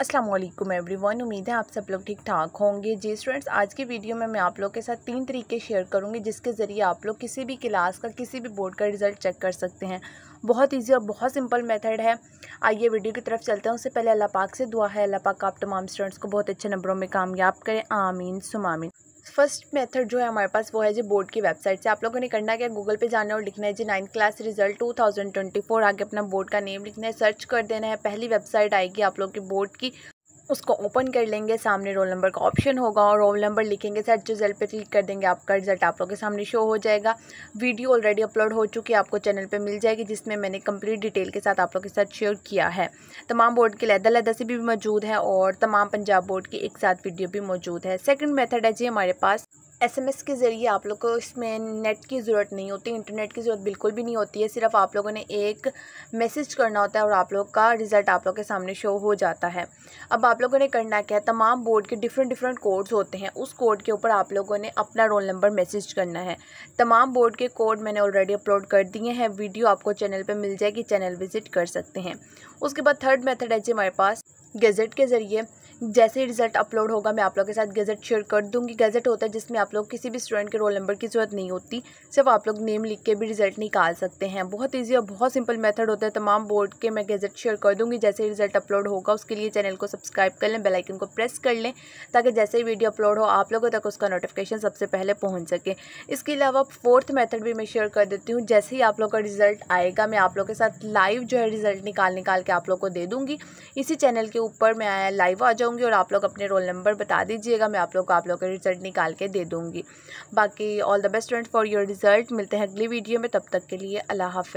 Aslam every one उम्मीद है आप सब लोग ठीक ठाक होंगे जी स्टूडेंट्स आज की वीडियो में मैं आप लोग के साथ तीन तरीके शेयर करूंगी जिसके ज़रिए आप लोग किसी भी क्लास का किसी भी बोर्ड का रिज़ल्ट चेक कर सकते हैं बहुत इजी और बहुत सिंपल मेथड है आइए वीडियो की तरफ चलते हैं उससे पहले अल्लाह पाक से दुआ है अल्लाह पाक आप तमाम स्टूडेंट्स को बहुत अच्छे नंबरों में कामयाब करें आमीन सुमामीन फर्स्ट मेथड जो है हमारे पास वो है जी बोर्ड की वेबसाइट से आप लोगों ने करना क्या गूगल पे जाना और लिखना है जी नाइन्थ क्लास रिजल्ट 2024 आगे अपना बोर्ड का नेम लिखना है सर्च कर देना है पहली वेबसाइट आएगी आप लोग की बोर्ड की उसको ओपन कर लेंगे सामने रोल नंबर का ऑप्शन होगा और रोल नंबर लिखेंगे सर्च रिजल्ट पे क्लिक कर देंगे आपका रिजल्ट आप लोगों के सामने शो हो जाएगा वीडियो ऑलरेडी अपलोड हो चुकी है आपको चैनल पे मिल जाएगी जिसमें मैंने कंप्लीट डिटेल के साथ आप लोगों के साथ शेयर किया है तमाम बोर्ड के लहदा लहदा से भी मौजूद है और तमाम पंजाब बोर्ड की एक साथ वीडियो भी मौजूद है सेकेंड मेथड है जी हमारे पास एसएमएस के ज़रिए आप लोग को इसमें नेट की ज़रूरत नहीं होती इंटरनेट की ज़रूरत बिल्कुल भी नहीं होती है सिर्फ आप लोगों ने एक मैसेज करना होता है और आप लोग का रिज़ल्ट आप लोग के सामने शो हो जाता है अब आप लोगों ने करना क्या है तमाम बोर्ड के डिफरेंट डिफरेंट कोड्स होते हैं उस कोड के ऊपर आप लोगों ने अपना रोल नंबर मैसेज करना है तमाम बोर्ड के कोड मैंने ऑलरेडी अपलोड कर दिए हैं वीडियो आपको चैनल पर मिल जाएगी चैनल विज़िट कर सकते हैं उसके बाद थर्ड मेथड है जी हमारे पास गेजेट के ज़रिए जैसे ही रिजल्ट अपलोड होगा मैं आप लोगों के साथ गज़ेट शेयर कर दूँगी गज़ेट होता है जिसमें आप लोग किसी भी स्टूडेंट के रोल नंबर की ज़रूरत नहीं होती सिर्फ आप लोग नेम लिख के भी रिजल्ट निकाल सकते हैं बहुत ईजी और बहुत सिंपल मेथड होता है तमाम बोर्ड के मैं गज़ेट शेयर कर दूँगी जैसे ही रिजल्ट अपलोड होगा उसके लिए चैनल को सब्सक्राइब कर लें बेलाइकन को प्रेस कर लें ताकि जैसे ही वीडियो अपलोड हो आप लोगों तक उसका नोटिफिकेशन सबसे पहले पहुँच सके इसके अलावा फोर्थ मैथड भी मैं शेयर कर देती हूँ जैसे ही आप लोग का रिजल्ट आएगा मैं आप लोग के साथ लाइव जो है रिजल्ट निकाल निकाल के आप लोग को दे दूँगी इसी चैनल के ऊपर मैं आया लाइव आ जाऊँ चाहूँगी और आप लोग अपने रोल नंबर बता दीजिएगा मैं आप लोग को आप लोग का रिज़ल्ट निकाल के दे दूँगी बाकी all the best friend for your result मिलते हैं अगली वीडियो में तब तक के लिए अल्लाह हाफ